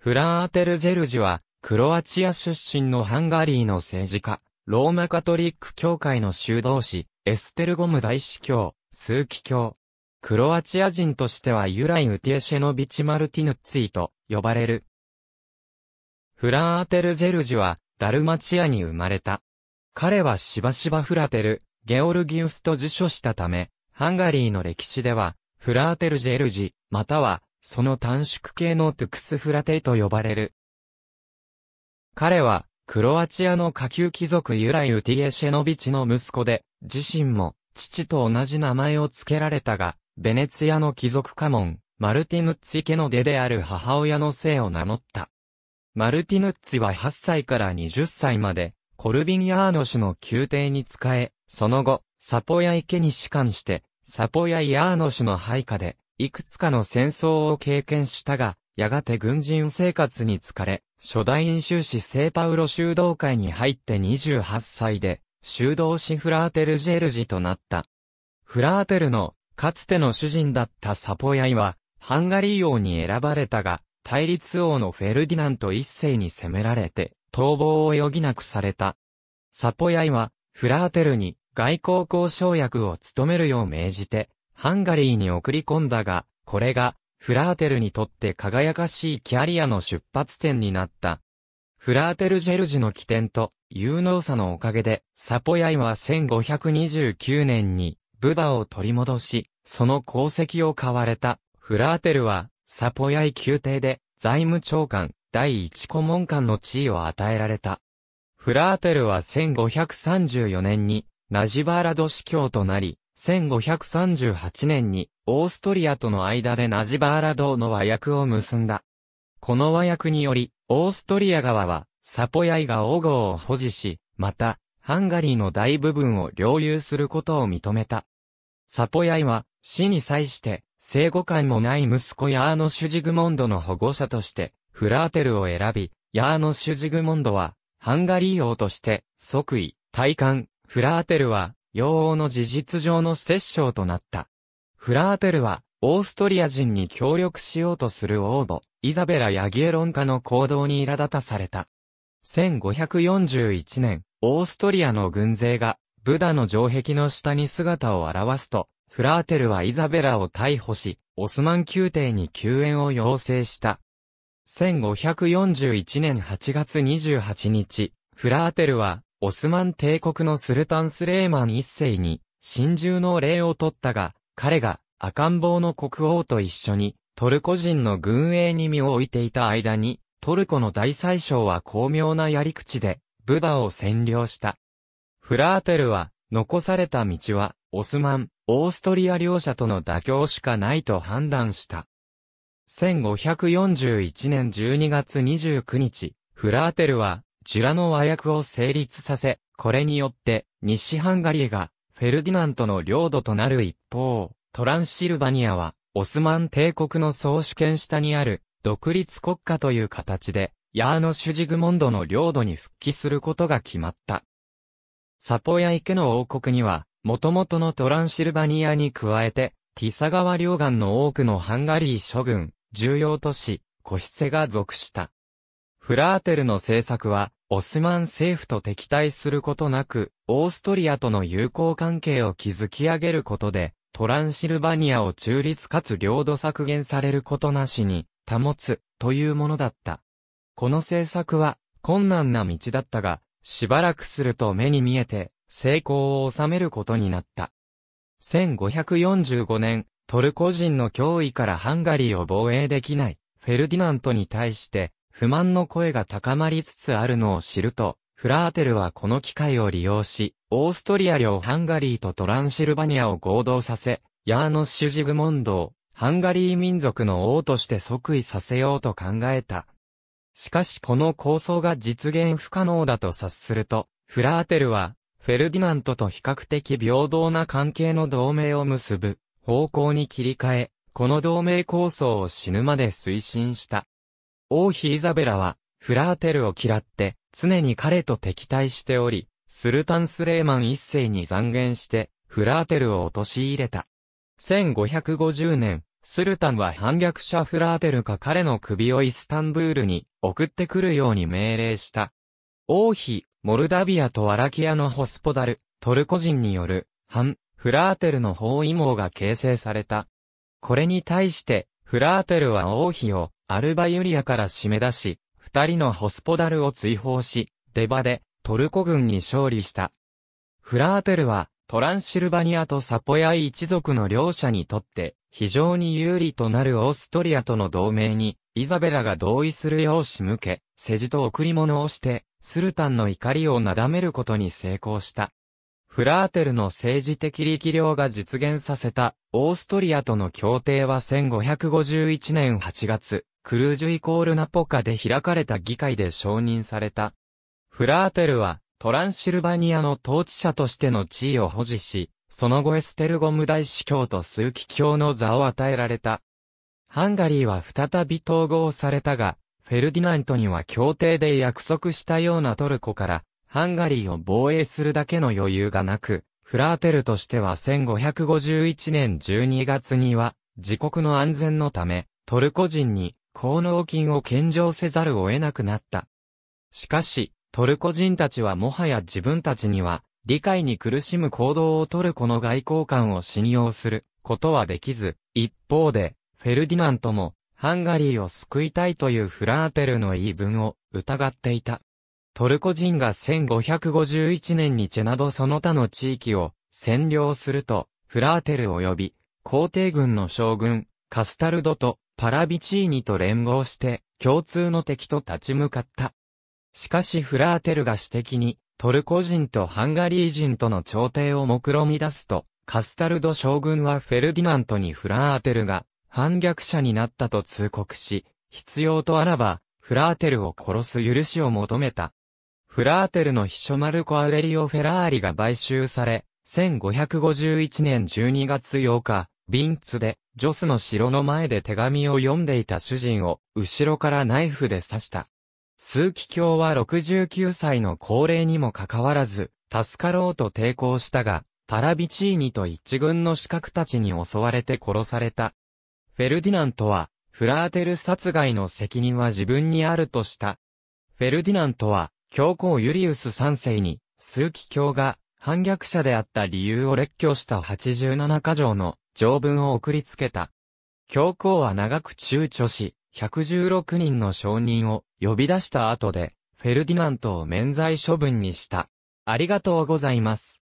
フラン・アテル・ジェルジは、クロアチア出身のハンガリーの政治家、ローマカトリック教会の修道士、エステルゴム大司教、ーキ教。クロアチア人としてはユライ・ウティエシェノビチ・マルティヌッツィと呼ばれる。フラン・アテル・ジェルジは、ダルマチアに生まれた。彼はしばしばフラテル、ゲオルギウスと辞書したため、ハンガリーの歴史では、フラーテル・ジェルジ、または、その短縮系のトゥクスフラテと呼ばれる。彼は、クロアチアの下級貴族ユラウティエシェノビチの息子で、自身も、父と同じ名前を付けられたが、ベネツィアの貴族家紋、マルティヌッツィ家の出である母親の姓を名乗った。マルティヌッツィは8歳から20歳まで、コルビンヤーノ氏の宮廷に仕え、その後、サポヤ池に仕官して、サポヤイヤーノ氏の配下で、いくつかの戦争を経験したが、やがて軍人生活に疲れ、初代飲酒市聖パウロ修道会に入って28歳で、修道士フラーテルジェルジとなった。フラーテルの、かつての主人だったサポヤイは、ハンガリー王に選ばれたが、対立王のフェルディナント一世に攻められて、逃亡を余儀なくされた。サポヤイは、フラーテルに外交交渉役を務めるよう命じて、ハンガリーに送り込んだが、これが、フラーテルにとって輝かしいキャリアの出発点になった。フラーテルジェルジの起点と有能さのおかげで、サポヤイは1529年にブダを取り戻し、その功績を買われた。フラーテルは、サポヤイ宮廷で財務長官、第一顧問官の地位を与えられた。フラーテルは1534年にナジバーラド司教となり、1538年にオーストリアとの間でナジバーラ道の和訳を結んだ。この和訳により、オーストリア側はサポヤイが王号を保持し、また、ハンガリーの大部分を領有することを認めた。サポヤイは、死に際して、生後間もない息子ヤーノ・シュジグモンドの保護者として、フラーテルを選び、ヤーノ・シュジグモンドは、ハンガリー王として、即位、大冠、フラーテルは、両王の事実上の摂政となった。フラーテルは、オーストリア人に協力しようとする王母、イザベラ・ヤギエロン家の行動に苛立たされた。1541年、オーストリアの軍勢が、ブダの城壁の下に姿を現すと、フラーテルはイザベラを逮捕し、オスマン宮廷に救援を要請した。1541年8月28日、フラーテルは、オスマン帝国のスルタンスレーマン一世に、真珠の礼を取ったが、彼が赤ん坊の国王と一緒に、トルコ人の軍営に身を置いていた間に、トルコの大宰相は巧妙なやり口で、ブダを占領した。フラーテルは、残された道は、オスマン、オーストリア両者との妥協しかないと判断した。1541年12月29日、フラーテルは、ジュラノ和訳を成立させ、これによって西ハンガリーがフェルディナントの領土となる一方、トランシルバニアはオスマン帝国の総主権下にある独立国家という形で、ヤーノシュジグモンドの領土に復帰することが決まった。サポヤ池の王国には、元々のトランシルバニアに加えて、ティサ川両岸の多くのハンガリー諸軍、重要都市、コシセが属した。フラーテルの政策は、オスマン政府と敵対することなく、オーストリアとの友好関係を築き上げることで、トランシルバニアを中立かつ領土削減されることなしに、保つ、というものだった。この政策は、困難な道だったが、しばらくすると目に見えて、成功を収めることになった。1545年、トルコ人の脅威からハンガリーを防衛できない、フェルディナントに対して、不満の声が高まりつつあるのを知ると、フラーテルはこの機会を利用し、オーストリア領ハンガリーとトランシルバニアを合同させ、ヤーノッシュ・ジグモンドを、ハンガリー民族の王として即位させようと考えた。しかしこの構想が実現不可能だと察すると、フラーテルは、フェルディナントと比較的平等な関係の同盟を結ぶ方向に切り替え、この同盟構想を死ぬまで推進した。王妃イザベラは、フラーテルを嫌って、常に彼と敵対しており、スルタンスレーマン一世に残言して、フラーテルを陥れた。1550年、スルタンは反逆者フラーテルか彼の首をイスタンブールに送ってくるように命令した。王妃、モルダビアとアラキアのホスポダル、トルコ人による、反、フラーテルの包囲網が形成された。これに対して、フラーテルは王妃を、アルバユリアから締め出し、二人のホスポダルを追放し、出場でトルコ軍に勝利した。フラーテルはトランシルバニアとサポヤイ一族の両者にとって非常に有利となるオーストリアとの同盟にイザベラが同意するよう仕向け、世辞と贈り物をしてスルタンの怒りをなだめることに成功した。フラーテルの政治的力量が実現させたオーストリアとの協定は1551年8月クルージュイコールナポカで開かれた議会で承認された。フラーテルは、トランシルバニアの統治者としての地位を保持し、その後エステルゴム大司教とーキ教の座を与えられた。ハンガリーは再び統合されたが、フェルディナントには協定で約束したようなトルコから、ハンガリーを防衛するだけの余裕がなく、フラーテルとしては1551年12月には、自国の安全のため、トルコ人に効能金を献上せざるを得なくなった。しかし、トルコ人たちはもはや自分たちには、理解に苦しむ行動をとるこの外交官を信用することはできず、一方で、フェルディナントも、ハンガリーを救いたいというフラーテルの言い分を疑っていた。トルコ人が1551年にチェなどその他の地域を占領すると、フラーテル及び、皇帝軍の将軍、カスタルドとパラビチーニと連合して共通の敵と立ち向かった。しかしフラーテルが私的に、トルコ人とハンガリー人との調停を目論み出すと、カスタルド将軍はフェルディナントにフラーテルが反逆者になったと通告し、必要とあらば、フラーテルを殺す許しを求めた。フラーテルの秘書マルコ・アレリオ・フェラーリが買収され、1551年12月8日、ビンツでジョスの城の前で手紙を読んでいた主人を、後ろからナイフで刺した。数奇教は69歳の高齢にもかかわらず、助かろうと抵抗したが、パラビチーニと一軍の刺客たちに襲われて殺された。フェルディナントは、フラーテル殺害の責任は自分にあるとした。フェルディナントは、教皇ユリウス3世に、数奇教が、反逆者であった理由を列挙した87箇条の条文を送りつけた。教皇は長く躊躇し、116人の証人を呼び出した後で、フェルディナントを免罪処分にした。ありがとうございます。